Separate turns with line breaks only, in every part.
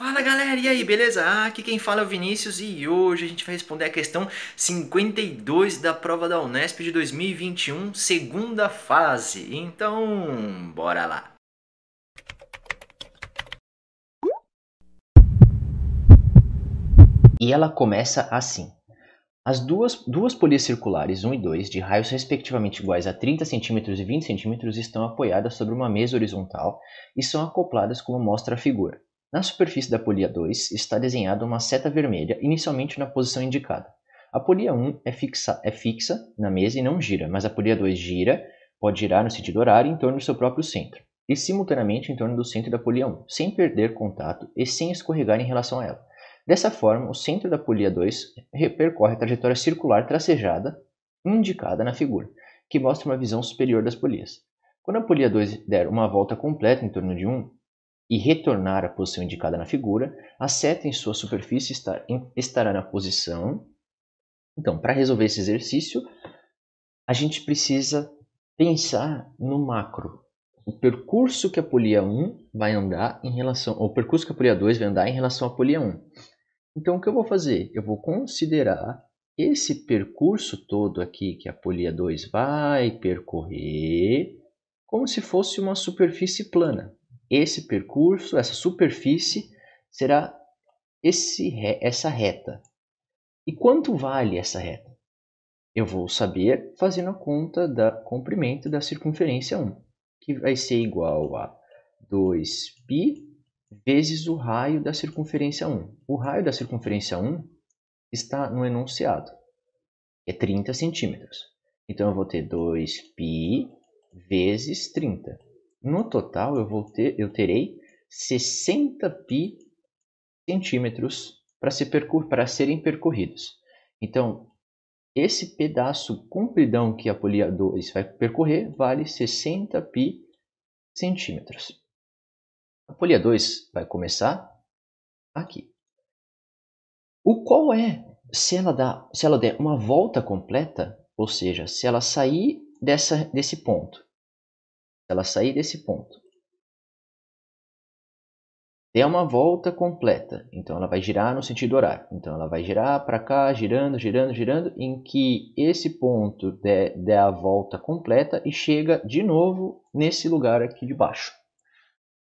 Fala galera, e aí, beleza? aqui quem fala é o Vinícius e hoje a gente vai responder a questão 52 da prova da Unesp de 2021, segunda fase. Então, bora lá! E ela começa assim. As duas, duas polias circulares 1 e 2, de raios respectivamente iguais a 30 cm e 20 cm, estão apoiadas sobre uma mesa horizontal e são acopladas como mostra a figura. Na superfície da polia 2 está desenhada uma seta vermelha, inicialmente na posição indicada. A polia 1 é fixa, é fixa na mesa e não gira, mas a polia 2 gira, pode girar no sentido horário em torno do seu próprio centro, e simultaneamente em torno do centro da polia 1, sem perder contato e sem escorregar em relação a ela. Dessa forma, o centro da polia 2 percorre a trajetória circular tracejada indicada na figura, que mostra uma visão superior das polias. Quando a polia 2 der uma volta completa em torno de 1, e retornar à posição indicada na figura, a seta em sua superfície estar, estará na posição. Então, para resolver esse exercício, a gente precisa pensar no macro. O percurso que a polia 1 vai andar em relação. o percurso que a polia 2 vai andar em relação à polia 1. Então, o que eu vou fazer? Eu vou considerar esse percurso todo aqui que a polia 2 vai percorrer como se fosse uma superfície plana. Esse percurso, essa superfície, será esse, essa reta. E quanto vale essa reta? Eu vou saber fazendo a conta do comprimento da circunferência 1, que vai ser igual a 2π vezes o raio da circunferência 1. O raio da circunferência 1 está no enunciado, é 30 centímetros. Então, eu vou ter 2π vezes 30. No total, eu, vou ter, eu terei 60 pi centímetros para se para serem percorridos. Então, esse pedaço compridão que a polia 2 vai percorrer vale 60 pi centímetros. A polia 2 vai começar aqui. O qual é, se ela, dá, se ela der uma volta completa, ou seja, se ela sair dessa, desse ponto ela sair desse ponto. der uma volta completa, então ela vai girar no sentido horário. Então ela vai girar para cá, girando, girando, girando, em que esse ponto dê, dê a volta completa e chega de novo nesse lugar aqui de baixo.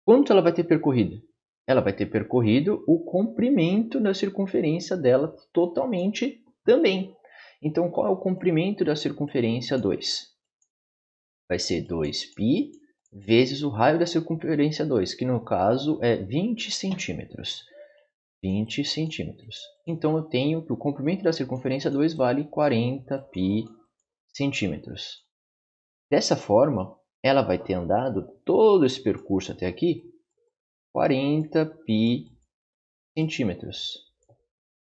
Quanto ela vai ter percorrido? Ela vai ter percorrido o comprimento da circunferência dela totalmente também. Então, qual é o comprimento da circunferência 2? vai ser 2π vezes o raio da circunferência 2, que no caso é 20 centímetros. 20 centímetros. Então eu tenho que o comprimento da circunferência 2 vale 40π centímetros. Dessa forma, ela vai ter andado todo esse percurso até aqui 40π centímetros.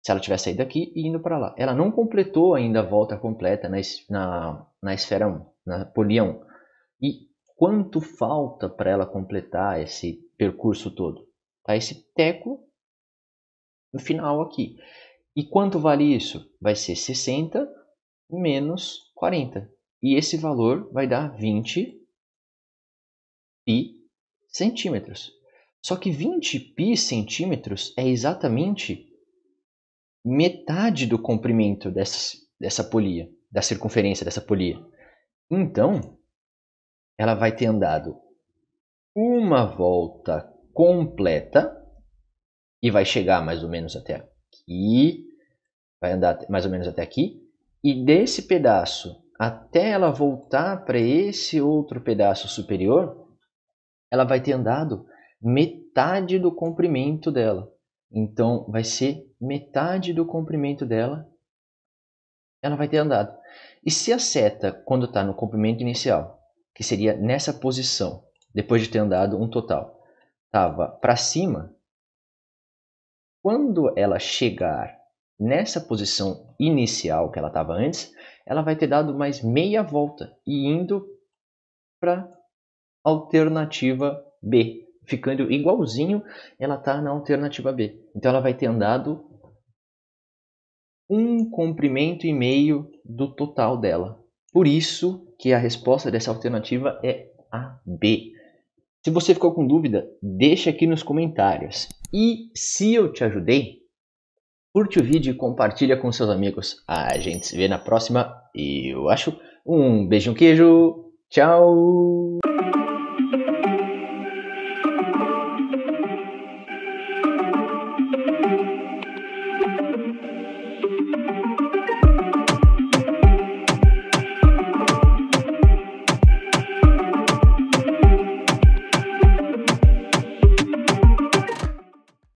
Se ela tivesse saído daqui e indo para lá. Ela não completou ainda a volta completa na, na, na esfera 1. Napoleão. Né, e quanto falta para ela completar esse percurso todo? Tá esse teco no final aqui. E quanto vale isso? Vai ser 60 menos 40. E esse valor vai dar 20 pi centímetros. Só que 20 pi centímetros é exatamente metade do comprimento dessa, dessa polia, da circunferência dessa polia. Então, ela vai ter andado uma volta completa e vai chegar mais ou menos até aqui, vai andar mais ou menos até aqui, e desse pedaço até ela voltar para esse outro pedaço superior, ela vai ter andado metade do comprimento dela. Então, vai ser metade do comprimento dela ela vai ter andado. E se a seta, quando está no comprimento inicial, que seria nessa posição, depois de ter andado um total, estava para cima, quando ela chegar nessa posição inicial que ela estava antes, ela vai ter dado mais meia volta e indo para alternativa B, ficando igualzinho ela está na alternativa B. Então ela vai ter andado um comprimento e meio do total dela. Por isso que a resposta dessa alternativa é a B. Se você ficou com dúvida, deixa aqui nos comentários. E se eu te ajudei, curte o vídeo e compartilha com seus amigos. A gente se vê na próxima, eu acho. Um beijo, um queijo, tchau!